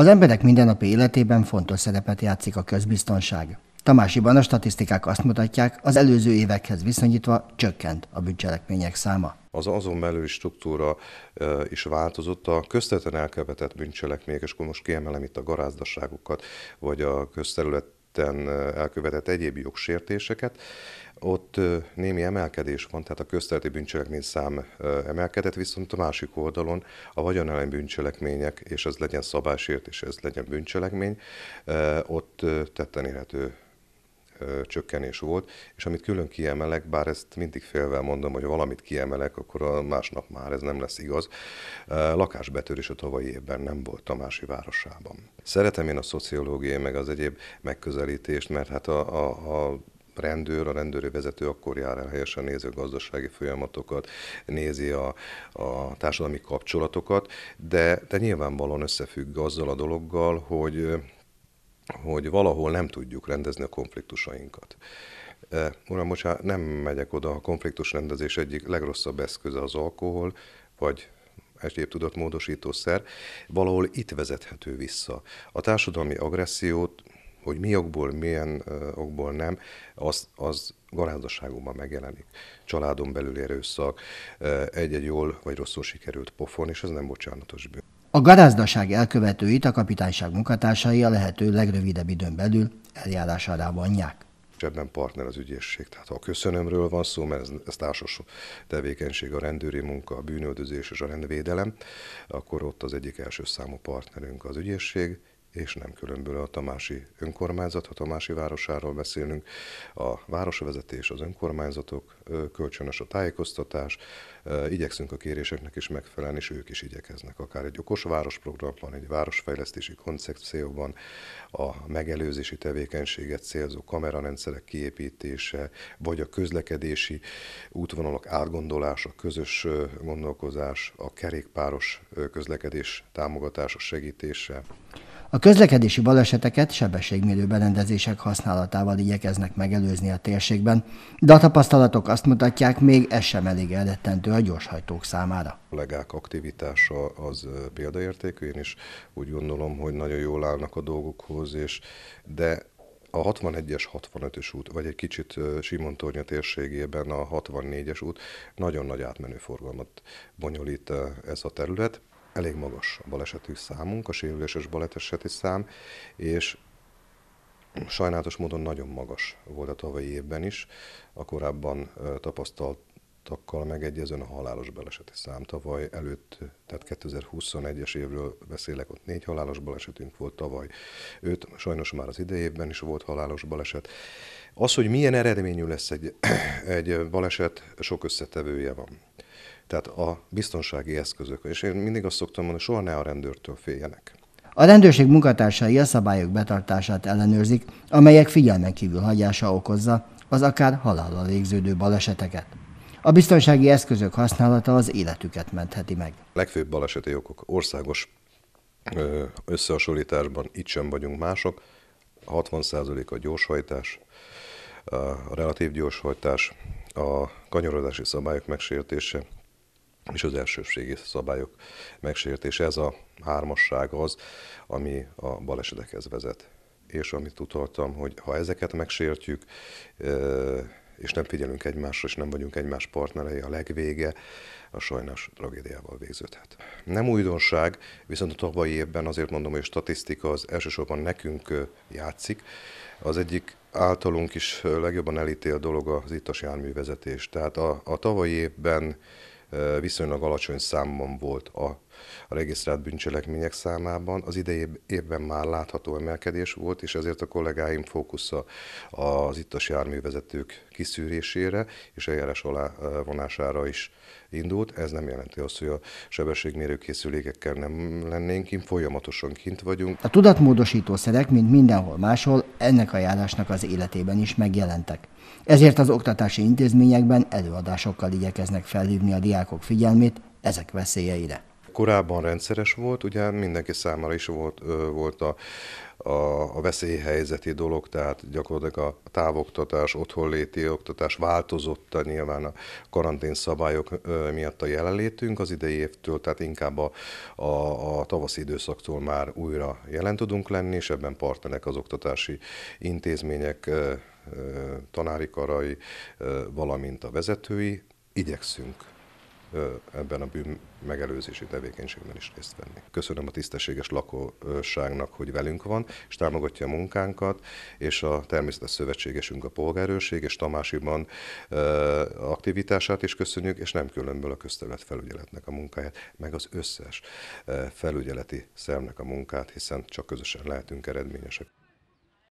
Az emberek mindennapi életében fontos szerepet játszik a közbiztonság. Tamásiban a statisztikák azt mutatják, az előző évekhez viszonyítva csökkent a bűncselekmények száma. Az azon belüli struktúra eh, is változott, a közteten elkövetett bűncselekmények, és akkor most kiemelem itt a garázdaságokat, vagy a közterület Budapesten elkövetett egyéb jogsértéseket, ott némi emelkedés van, tehát a közterületi bűncselekmény szám emelkedett, viszont a másik oldalon a vagyonelem bűncselekmények, és ez legyen szabásért, és ez legyen bűncselekmény, ott tetten érhető csökkenés volt, és amit külön kiemelek, bár ezt mindig félvel mondom, hogy ha valamit kiemelek, akkor a másnap már ez nem lesz igaz, lakásbetörés a tavalyi évben nem volt Tamási városában. Szeretem én a szociológiai, meg az egyéb megközelítést, mert hát a, a, a rendőr, a rendőri vezető akkor jár el helyesen, nézi a gazdasági folyamatokat, nézi a, a társadalmi kapcsolatokat, de, de nyilvánvalóan összefügg azzal a dologgal, hogy hogy valahol nem tudjuk rendezni a konfliktusainkat. Uram, bocsánat, nem megyek oda, a konfliktus rendezés egyik legrosszabb eszköze az alkohol, vagy egyéb tudatmódosítószer, valahol itt vezethető vissza. A társadalmi agressziót, hogy mi okból, milyen okból nem, az, az garázdaságunkban megjelenik. Családon belül erőszak, egy-egy jól vagy rosszul sikerült pofon, és ez nem bocsánatos bűn. A garázdaság elkövetőit a kapitányság munkatársai a lehető legrövidebb időn belül eljárás alá vonják. ebben partner az ügyészség. Tehát ha a köszönömről van szó, mert ez, ez társas tevékenység, a rendőri munka, a bűnöldözés és a rendvédelem, akkor ott az egyik első számú partnerünk az ügyészség, és nem különböző a Tamási önkormányzat, ha Tamási városáról beszélünk, a városvezetés, az önkormányzatok, kölcsönös a tájékoztatás, igyekszünk a kéréseknek is megfelelni, és ők is igyekeznek, akár egy okos városprogramban, egy városfejlesztési koncepcióban, a megelőzési tevékenységet célzó kamerarendszerek kiépítése, vagy a közlekedési útvonalak átgondolása, közös gondolkozás, a kerékpáros közlekedés támogatása, segítése. A közlekedési baleseteket sebességmérő berendezések használatával igyekeznek megelőzni a térségben, de a tapasztalatok azt mutatják, még ez sem elég elrettentő a gyorshajtók számára. A legák aktivitása az példaértékű, én is úgy gondolom, hogy nagyon jól állnak a dolgokhoz, és de a 61-es, 65-ös út, vagy egy kicsit Simontornya térségében a 64-es út nagyon nagy átmenő forgalmat bonyolít ez a terület elég magas a balesetű számunk, a sérülés és szám, és sajnálatos módon nagyon magas volt a tavalyi évben is. A korábban tapasztaltakkal megegyezően a halálos baleseti szám. Tavaly előtt, tehát 2021-es évről beszélek, ott négy halálos balesetünk volt tavaly, őt sajnos már az idejében is volt halálos baleset. Az, hogy milyen eredményű lesz egy, egy baleset, sok összetevője van. Tehát a biztonsági eszközök. És én mindig azt szoktam mondani, soha ne a rendőrtől féljenek. A rendőrség munkatársai a szabályok betartását ellenőrzik, amelyek figyelmen kívül hagyása okozza az akár halállal végződő baleseteket. A biztonsági eszközök használata az életüket mentheti meg. A legfőbb baleseti okok országos összehasonlításban itt sem vagyunk mások. 60% a gyorshajtás, a relatív gyorshajtás, a kanyarodási szabályok megsértése, és az elsőségi szabályok megsértése. Ez a hármasság az, ami a balesetekhez vezet. És amit utaltam, hogy ha ezeket megsértjük, és nem figyelünk egymásra, és nem vagyunk egymás partnerei, a legvége a sajnos tragédiával végződhet. Nem újdonság, viszont a tavalyi évben azért mondom, hogy a statisztika az elsősorban nekünk játszik. Az egyik általunk is legjobban elítél dolog az ittas járművezetés. Tehát a, a tavalyi évben viszonylag alacsony számban volt a a regisztrált bűncselekmények számában. Az idei évben már látható emelkedés volt, és ezért a kollégáim fókusza az ittas járművezetők kiszűrésére és eljárás alá vonására is indult. Ez nem jelenti azt, hogy a sebességmérőkészülékekkel nem lennénk én folyamatosan kint vagyunk. A tudatmódosító szerek mint mindenhol máshol, ennek a járásnak az életében is megjelentek. Ezért az oktatási intézményekben előadásokkal igyekeznek felhívni a diákok figyelmét ezek veszélyeire korábban rendszeres volt, ugye mindenki számára is volt, volt a, a, a veszélyhelyzeti dolog, tehát gyakorlatilag a távoktatás, otthonléti oktatás változott a nyilván a karantén szabályok miatt a jelenlétünk az idei évtől, tehát inkább a, a, a tavaszi időszaktól már újra jelen tudunk lenni, és ebben partnerek az oktatási intézmények, tanári karai, valamint a vezetői. Igyekszünk ebben a bűn megelőzési tevékenységben is részt venni. Köszönöm a tisztességes lakosságnak, hogy velünk van, és támogatja a munkánkat, és a természetes szövetségesünk a polgárőrség, és Tamásiban aktivitását is köszönjük, és nem különből a közterület felügyeletnek a munkáját, meg az összes felügyeleti szervnek a munkát, hiszen csak közösen lehetünk eredményesek.